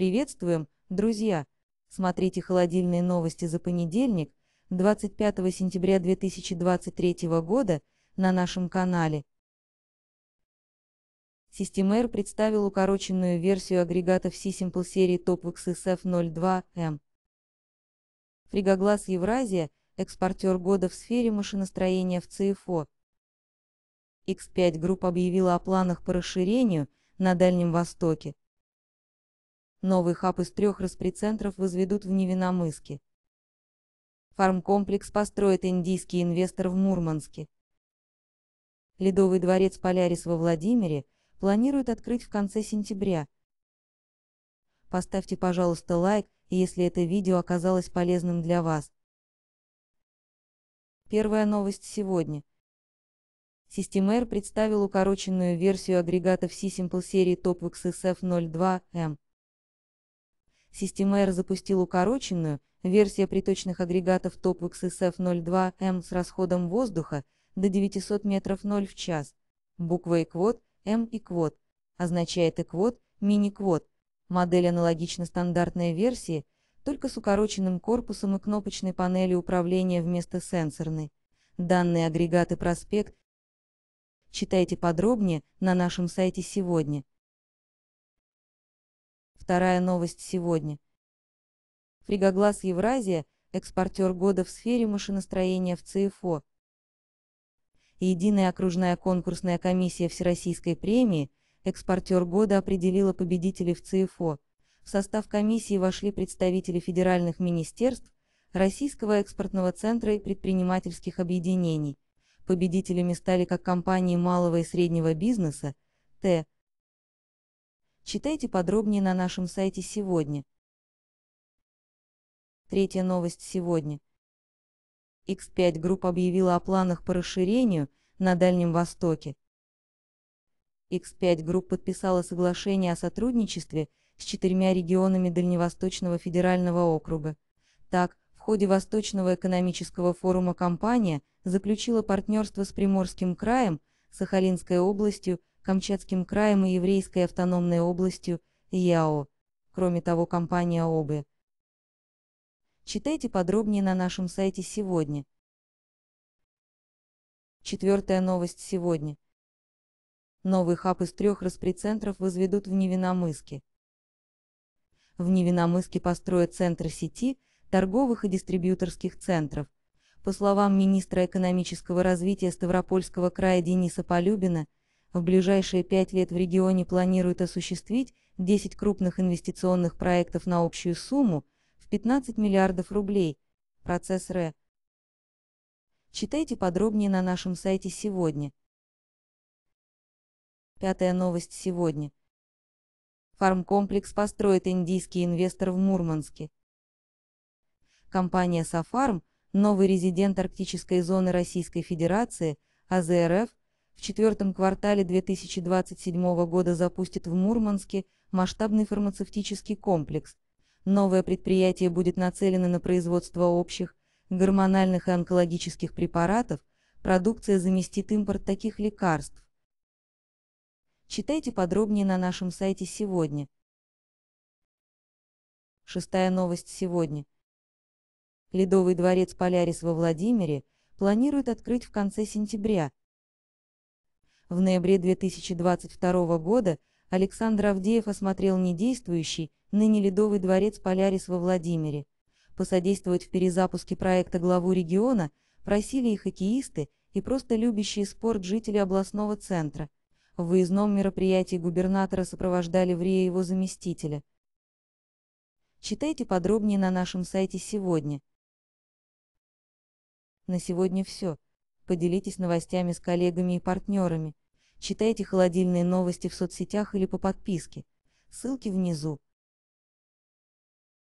Приветствуем, друзья! Смотрите холодильные новости за понедельник, 25 сентября 2023 года на нашем канале. System представил укороченную версию агрегатов C-Simple серии Top XSF02M. Фригоглаз Евразия – экспортер года в сфере машиностроения в ЦФО. X5 Group объявила о планах по расширению на Дальнем Востоке. Новый хаб из трех распрецентров возведут в Невиномыске. Фармкомплекс построит индийский инвестор в Мурманске. Ледовый дворец «Полярис» во Владимире планируют открыть в конце сентября. Поставьте, пожалуйста, лайк, если это видео оказалось полезным для вас. Первая новость сегодня. SystemR представил укороченную версию агрегатов C-Simple серии TopWXSF02M. Система R запустил укороченную, версия приточных агрегатов ТОП sf 02 m с расходом воздуха до 900 метров 0 в час. Буква «эквот» «М» и «квот» означает «эквот» мини-квот. Модель аналогична стандартной версии, только с укороченным корпусом и кнопочной панелью управления вместо сенсорной. Данные агрегаты проспект читайте подробнее на нашем сайте сегодня. Вторая новость сегодня. Фригоглаз Евразия – экспортер года в сфере машиностроения в ЦФО. Единая окружная конкурсная комиссия Всероссийской премии «Экспортер года» определила победителей в ЦФО. В состав комиссии вошли представители федеральных министерств, Российского экспортного центра и предпринимательских объединений. Победителями стали как компании малого и среднего бизнеса, Т, Читайте подробнее на нашем сайте сегодня. Третья новость сегодня. X5 Group объявила о планах по расширению на Дальнем Востоке. X5 Group подписала соглашение о сотрудничестве с четырьмя регионами Дальневосточного федерального округа. Так, в ходе Восточного экономического форума компания заключила партнерство с Приморским краем, Сахалинской областью Камчатским краем и Еврейской автономной областью ЯО. Кроме того, компания ОБЭ. Читайте подробнее на нашем сайте сегодня. Четвертая новость сегодня. Новый хаб из трех распредцентров возведут в Невиномыске. В Невиномыске построят центр сети торговых и дистрибьюторских центров. По словам министра экономического развития Ставропольского края Дениса Полюбина, в ближайшие пять лет в регионе планируют осуществить 10 крупных инвестиционных проектов на общую сумму в 15 миллиардов рублей. Процесс РЭ. Читайте подробнее на нашем сайте сегодня. Пятая новость сегодня. Фармкомплекс построит индийский инвестор в Мурманске. Компания «Сафарм», новый резидент арктической зоны Российской Федерации, АЗРФ, в четвертом квартале 2027 года запустит в Мурманске масштабный фармацевтический комплекс. Новое предприятие будет нацелено на производство общих гормональных и онкологических препаратов, продукция заместит импорт таких лекарств. Читайте подробнее на нашем сайте сегодня. Шестая новость сегодня. Ледовый дворец «Полярис» во Владимире планирует открыть в конце сентября – в ноябре 2022 года Александр Авдеев осмотрел недействующий, ныне Ледовый дворец «Полярис» во Владимире. Посодействовать в перезапуске проекта главу региона просили и хоккеисты, и просто любящие спорт жители областного центра. В выездном мероприятии губернатора сопровождали в РИА его заместителя. Читайте подробнее на нашем сайте сегодня. На сегодня все. Поделитесь новостями с коллегами и партнерами. Читайте холодильные новости в соцсетях или по подписке. Ссылки внизу.